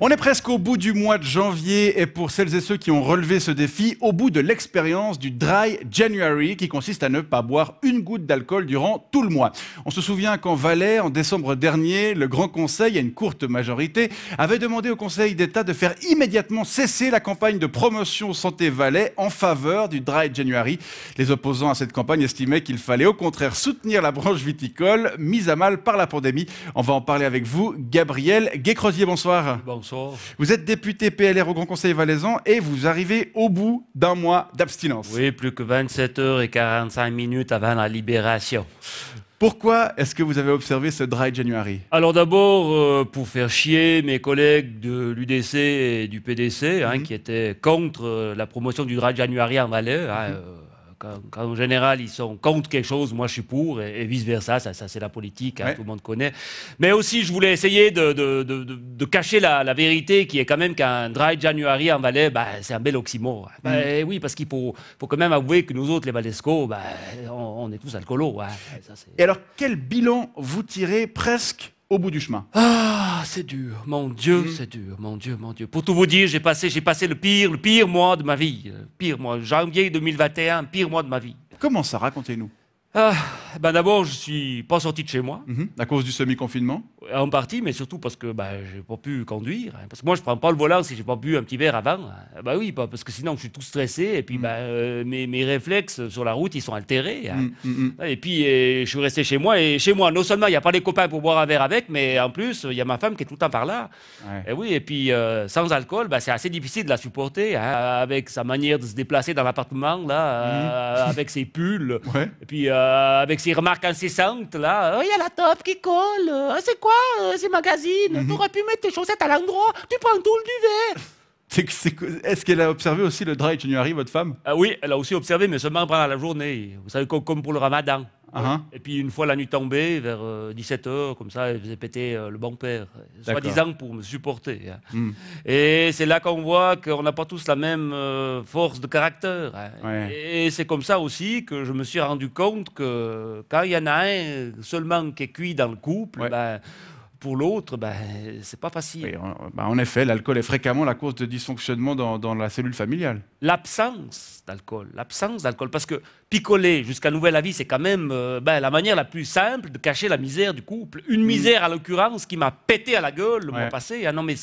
On est presque au bout du mois de janvier et pour celles et ceux qui ont relevé ce défi, au bout de l'expérience du Dry January qui consiste à ne pas boire une goutte d'alcool durant tout le mois. On se souvient qu'en Valais, en décembre dernier, le Grand Conseil, à une courte majorité, avait demandé au Conseil d'État de faire immédiatement cesser la campagne de promotion santé Valais en faveur du Dry January. Les opposants à cette campagne estimaient qu'il fallait au contraire soutenir la branche viticole mise à mal par la pandémie. On va en parler avec vous, Gabriel Guécrosier. Bonsoir. Bonsoir. Vous êtes député PLR au Grand Conseil valaisan et vous arrivez au bout d'un mois d'abstinence. Oui, plus que 27 heures et 45 minutes avant la libération. Pourquoi est-ce que vous avez observé ce dry January Alors d'abord, euh, pour faire chier mes collègues de l'UDC et du PDC, hein, mhm. qui étaient contre euh, la promotion du dry January en Valais. Hein, mhm. euh, en général ils sont contre quelque chose, moi je suis pour, et, vice-versa, ça, c'est la politique, hein, tout le monde connaît. Mais aussi je voulais essayer de, de, cacher la, vérité qui est quand même qu'un dry January en Valais, bah, c'est un bel oxymore. Bah, mm. eh Oui, parce qu'il faut, quand même avouer que nous autres, les Valesco, bah, on, est tous alcoolos. Hein. et alors quel bilan vous tirez presque au bout du chemin. Ah, c'est dur, mon Dieu, hmm. c'est dur, mon Dieu, mon Dieu. Pour tout vous dire, j'ai passé, j'ai passé le pire, le pire mois de ma vie, pire mois, janvier 2021, pire mois de ma vie. Comment ça, racontez-nous. Ah, ben D'abord, je ne suis pas sorti de chez moi. Mhm. À cause du semi-confinement En partie, mais surtout parce que ben, je n'ai pas pu conduire. Hein. Parce que moi, je ne prends pas le volant si je n'ai pas bu un petit verre avant. Hein. Ben oui, parce que sinon, je suis tout stressé. Et puis, mhm. ben, euh, mes, mes, réflexes sur la route, ils sont altérés. Hein. Mhm, et puis, euh, je suis resté chez moi. Et chez moi, non seulement il n'y a pas les copains pour boire un verre avec, mais en plus, il y a ma femme qui est tout le temps par là. Et oui, et puis, euh, sans alcool, ben, c'est assez difficile de la supporter. avec sa manière de se déplacer dans l'appartement, là, avec ses pulls. Et puis, avec avec ses remarques incessantes, là. Oh, il y a la top qui colle. Oh, c'est quoi euh, ces magazines mm T'aurais pu mettre tes chaussettes à l'endroit. Tu prends tout le duvet. Est-ce qu'elle a observé aussi le dry January, votre femme ah Oui, elle a aussi observé, mais seulement pendant la journée. Vous savez, comme pour le ramadan. Ah hein. Et puis une fois la nuit tombée, vers 17h, euh, comme ça, il faisait péter euh, le bon père euh, soi-disant pour me supporter. Hein. Hmm. Et c'est là qu'on voit qu'on n'a pas tous la même force de caractère. Hein. Et c'est comme ça aussi que je me suis rendu compte que quand il y en a un seulement qui est cuit dans le couple, ben, pour l'autre, ben, c'est pas facile. Ben, en effet, l'alcool est fréquemment la cause de dysfonctionnement dans, la cellule familiale. L'absence d'alcool, l'absence d'alcool, parce que picoler jusqu'à nouvel avis, c'est quand même euh, ben, la manière la plus simple de cacher la misère du couple. Une misère, à l'occurrence, qui m'a pété à la gueule le mois passé. Ah non, mais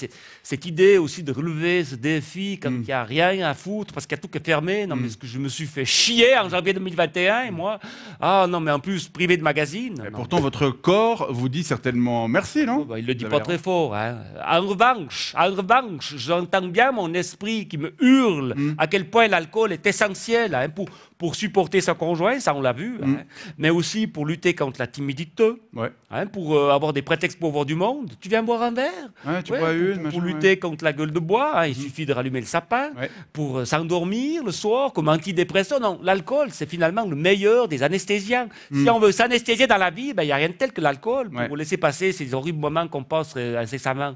cette idée aussi de relever ce défi mm. quand il n'y a rien à foutre, parce qu'il y a tout qui est fermé. Non, mais mm. ce que je me suis fait chier en janvier 2021, et moi, ah non, mais en plus, privé de magazine. pourtant, votre corps vous dit certainement merci, non oh, bah, Il ne le dit pas très fort. Hein. En revanche, en revanche j'entends bien mon esprit qui me hurle hmm. à quel point l'alcool est essentiel hein, pour, pour supporter sa conjointe, ça on l'a vu, mm. hein, mais aussi pour lutter contre la timidité, hein, pour euh, avoir des prétextes pour voir du monde. Tu viens boire un verre tu pour, une, lutter contre la gueule de bois, hein, il mm-hmm. suffit de rallumer le sapin, pour euh, s'endormir le soir comme antidépresseur. Non, l'alcool, c'est finalement le meilleur des anesthésiens. Si mm. on veut s'anesthésier dans la vie, ben, il ben, n'y a rien de tel que l'alcool pour laisser passer ces horribles moments qu'on passe euh, incessamment.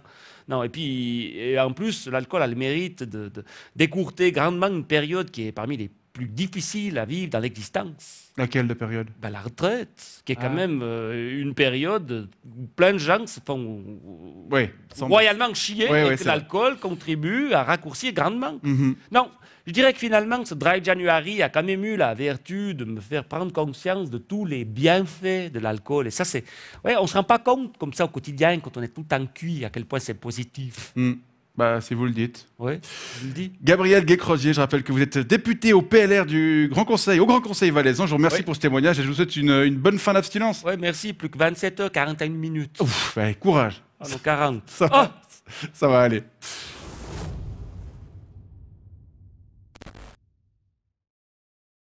Non, et puis, et en plus, l'alcool a le mérite d'écourter grandement une période qui est parmi les plus difficile à vivre dans l'existence. Laquelle de période ben, La retraite, qui est quand ah. même euh, une période où plein de gens se font royalement chier et que l'alcool contribue à raccourcir grandement. Mhm. Non, je dirais que finalement, ce Drive January a quand même eu la vertu de me faire prendre conscience de tous les bienfaits de l'alcool. Et ça, c'est. Ouais, on ne se rend pas compte comme ça au quotidien, quand on est tout en cuit, à quel point c'est positif. Mm. Bah, si vous le dites. Oui, je le dis. Gabriel Guécrozier, je rappelle que vous êtes député au PLR du Grand Conseil, au Grand Conseil valaisan. Je vous remercie pour ce témoignage et je vous souhaite une, bonne fin d'abstinence. Oui, merci. Plus que 27 heures, 41 minutes. Ouf, courage. 40. Ah, ah ça va aller.